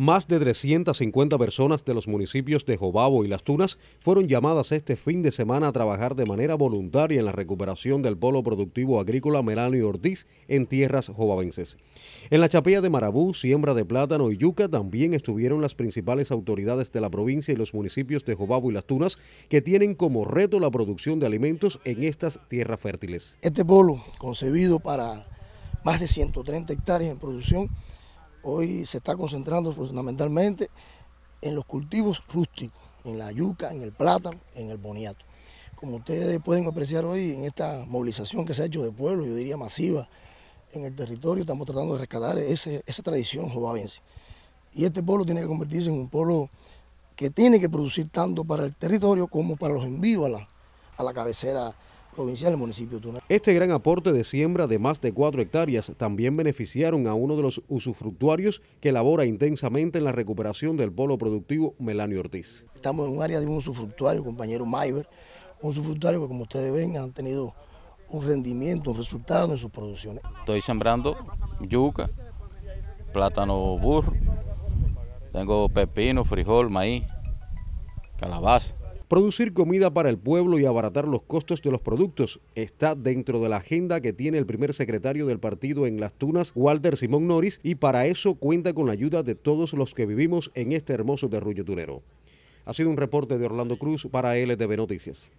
Más de 350 personas de los municipios de Jobabo y Las Tunas fueron llamadas este fin de semana a trabajar de manera voluntaria en la recuperación del polo productivo agrícola y Ortiz en tierras jovabenses. En la chapilla de Marabú, siembra de plátano y yuca también estuvieron las principales autoridades de la provincia y los municipios de Jobabo y Las Tunas que tienen como reto la producción de alimentos en estas tierras fértiles. Este polo, concebido para más de 130 hectáreas en producción, Hoy se está concentrando fundamentalmente en los cultivos rústicos, en la yuca, en el plátano, en el boniato. Como ustedes pueden apreciar hoy en esta movilización que se ha hecho de pueblo, yo diría masiva, en el territorio, estamos tratando de rescatar esa tradición jovavense. Y este pueblo tiene que convertirse en un pueblo que tiene que producir tanto para el territorio como para los envíos a la, a la cabecera provincial del municipio de Tuna. Este gran aporte de siembra de más de 4 hectáreas también beneficiaron a uno de los usufructuarios que labora intensamente en la recuperación del polo productivo Melanio Ortiz. Estamos en un área de un usufructuario, compañero Maiver, un usufructuario que como ustedes ven han tenido un rendimiento, un resultado en sus producciones. Estoy sembrando yuca, plátano burro, tengo pepino, frijol, maíz, calabaza. Producir comida para el pueblo y abaratar los costos de los productos está dentro de la agenda que tiene el primer secretario del partido en Las Tunas, Walter Simón Norris, y para eso cuenta con la ayuda de todos los que vivimos en este hermoso terrullo tunero. Ha sido un reporte de Orlando Cruz para LTV Noticias.